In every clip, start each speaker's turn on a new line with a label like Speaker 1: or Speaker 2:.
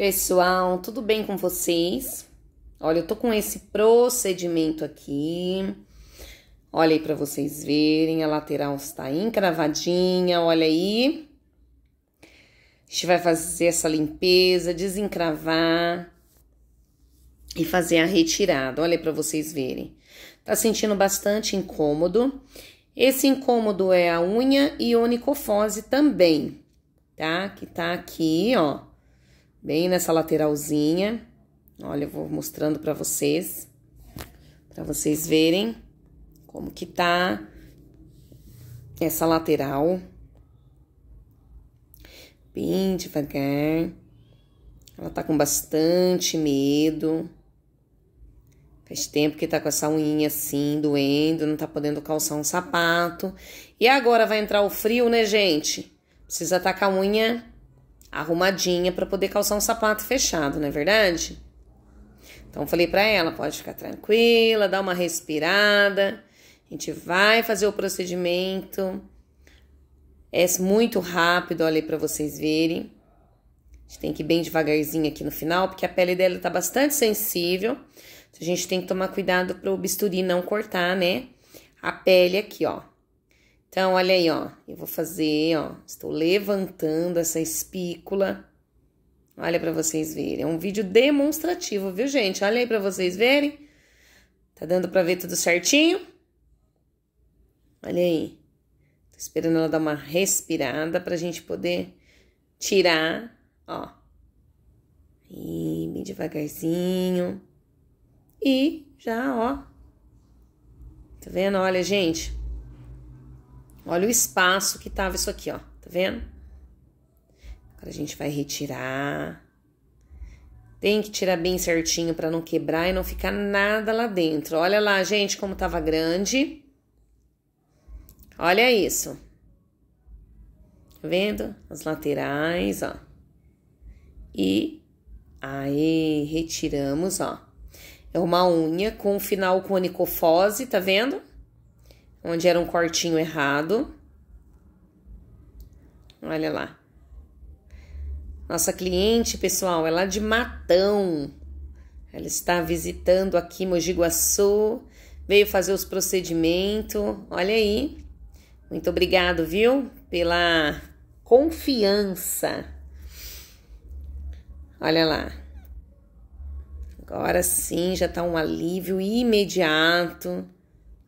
Speaker 1: Pessoal, tudo bem com vocês? Olha, eu tô com esse procedimento aqui. Olha aí para vocês verem, a lateral está encravadinha, olha aí. A gente vai fazer essa limpeza, desencravar e fazer a retirada. Olha aí para vocês verem. Tá sentindo bastante incômodo. Esse incômodo é a unha e onicofose também, tá? Que tá aqui, ó bem nessa lateralzinha. Olha, eu vou mostrando para vocês, para vocês verem como que tá essa lateral. Bem devagar. Ela tá com bastante medo. Faz tempo que tá com essa unha assim, doendo, não tá podendo calçar um sapato. E agora vai entrar o frio, né, gente? Precisa tacar a unha arrumadinha para poder calçar um sapato fechado, não é verdade? Então falei para ela, pode ficar tranquila, dá uma respirada. A gente vai fazer o procedimento. É muito rápido, olha aí para vocês verem. A gente tem que ir bem devagarzinho aqui no final, porque a pele dela tá bastante sensível. a gente tem que tomar cuidado para o bisturi não cortar, né? A pele aqui, ó. Então, olha aí, ó. Eu vou fazer, ó. Estou levantando essa espícula. Olha para vocês verem. É um vídeo demonstrativo, viu, gente? Olha aí para vocês verem. Tá dando para ver tudo certinho? Olha aí. Tô esperando ela dar uma respirada pra gente poder tirar, ó. E bem devagarzinho. E já, ó. Tá vendo? Olha, gente. Olha o espaço que tava isso aqui, ó. Tá vendo? Agora a gente vai retirar. Tem que tirar bem certinho para não quebrar e não ficar nada lá dentro. Olha lá, gente, como tava grande. Olha isso. Tá vendo? As laterais, ó. E aí, retiramos, ó. É uma unha com final cônico fose, tá vendo? onde era um cortinho errado. Olha lá. Nossa cliente, pessoal, é lá de Matão. Ela está visitando aqui Mogi Guaçu, veio fazer os procedimentos. Olha aí. Muito obrigado, viu? Pela confiança. Olha lá. Agora sim, já está um alívio imediato.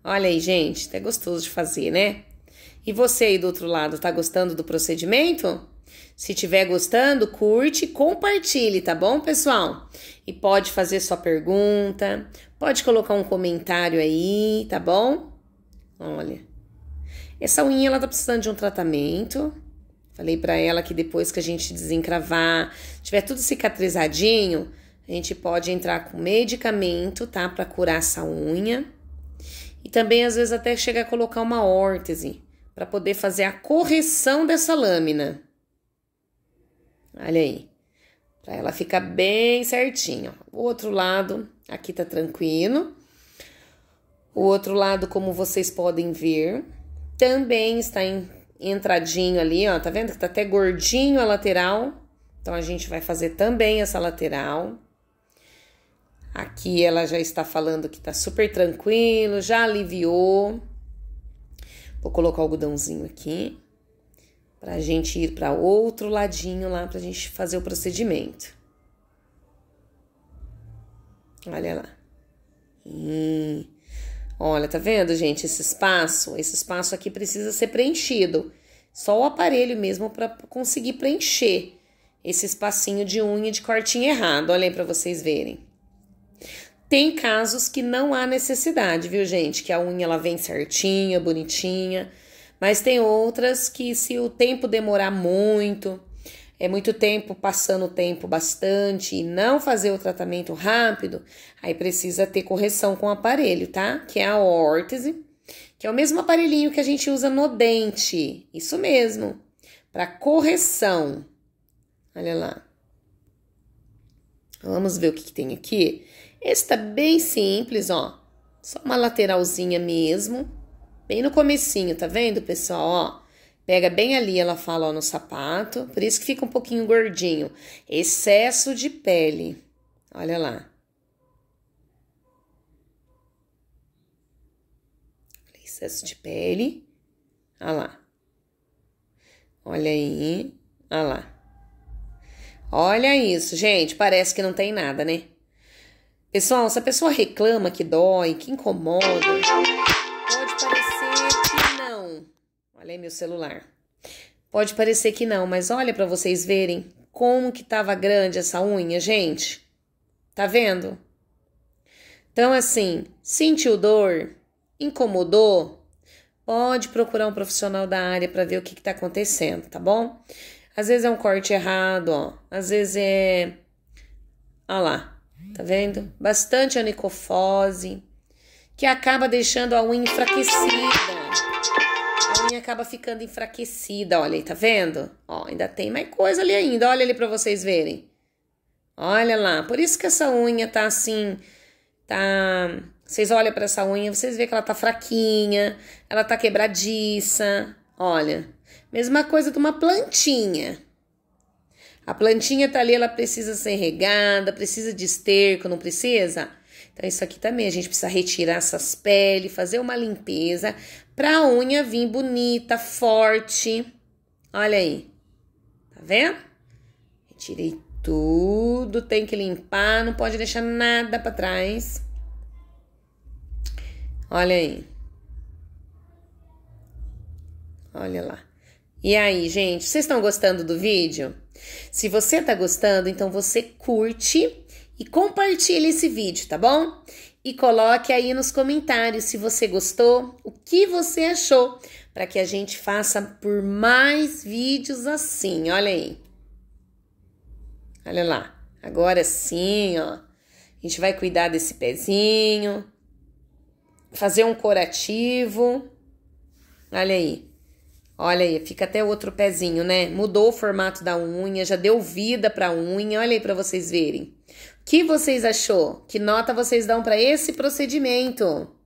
Speaker 1: Olha aí, gente, até tá gostoso de fazer, né? E você aí do outro lado, tá gostando do procedimento? Se tiver gostando, curte e compartilhe, tá bom, pessoal? E pode fazer sua pergunta, pode colocar um comentário aí, tá bom? Olha, essa unha ela tá precisando de um tratamento. Falei para ela que depois que a gente desencravar, tiver tudo cicatrizadinho, a gente pode entrar com medicamento, tá, para curar essa unha. E também, às vezes, até chega a colocar uma órtese para poder fazer a correção dessa lâmina. Olha aí. Para ela ficar bem certinho. O outro lado aqui tá tranquilo. O outro lado, como vocês podem ver, também está em, entradinho ali, ó. Tá vendo que tá até gordinho a lateral? Então, a gente vai fazer também essa lateral. Aqui ela já está falando que tá super tranquilo, já aliviou. Vou colocar o algodãozinho aqui para a gente ir para outro ladinho lá para a gente fazer o procedimento. Olha lá. Hum. Olha, tá vendo, gente? Esse espaço, esse espaço aqui precisa ser preenchido. Só o aparelho mesmo para conseguir preencher esse espacinho de unha de cortinho errado. Olha aí para vocês verem. Tem casos que não há necessidade, viu, gente? Que a unha ela vem certinha, bonitinha. Mas tem outras que, se o tempo demorar muito, é muito tempo passando o tempo bastante e não fazer o tratamento rápido, aí precisa ter correção com o aparelho, tá? Que é a órtese, que é o mesmo aparelhinho que a gente usa no dente. Isso mesmo, para correção. Olha lá. Vamos ver o que, que tem aqui. Esse tá bem simples, ó. Só uma lateralzinha mesmo. Bem no comecinho, tá vendo, pessoal, ó? Pega bem ali, ela fala, ó, no sapato. Por isso que fica um pouquinho gordinho. Excesso de pele. Olha lá. Excesso de pele. Olha lá. Olha aí. Olha lá. Olha isso, gente. Parece que não tem nada, né? Pessoal, se a pessoa reclama que dói, que incomoda, pode parecer que não. Olha aí meu celular. Pode parecer que não, mas olha para vocês verem como que tava grande essa unha, gente. Tá vendo? Então assim, sentiu dor, incomodou, pode procurar um profissional da área para ver o que, que tá acontecendo, tá bom? Às vezes é um corte errado, ó. Às vezes é. Olha lá, tá vendo? Bastante onicofose, que acaba deixando a unha enfraquecida. A unha acaba ficando enfraquecida, olha aí, tá vendo? Ó, ainda tem mais coisa ali ainda, olha ali para vocês verem. Olha lá, por isso que essa unha tá assim, tá... Vocês olham para essa unha, vocês veem que ela tá fraquinha, ela tá quebradiça, olha. Mesma coisa de uma plantinha. A plantinha tá ali, ela precisa ser regada, precisa de esterco, não precisa? Então, isso aqui também, a gente precisa retirar essas peles, fazer uma limpeza para a unha vir bonita, forte. Olha aí, tá vendo? Retirei tudo, tem que limpar, não pode deixar nada para trás. Olha aí. Olha lá. E aí, gente, vocês estão gostando do vídeo? Se você tá gostando, então você curte e compartilha esse vídeo, tá bom? E coloque aí nos comentários se você gostou, o que você achou, para que a gente faça por mais vídeos assim. Olha aí. Olha lá. Agora sim, ó. A gente vai cuidar desse pezinho, fazer um corativo. Olha aí. Olha aí, fica até outro pezinho, né? Mudou o formato da unha, já deu vida para a unha. Olha aí para vocês verem. O que vocês achou? Que nota vocês dão para esse procedimento?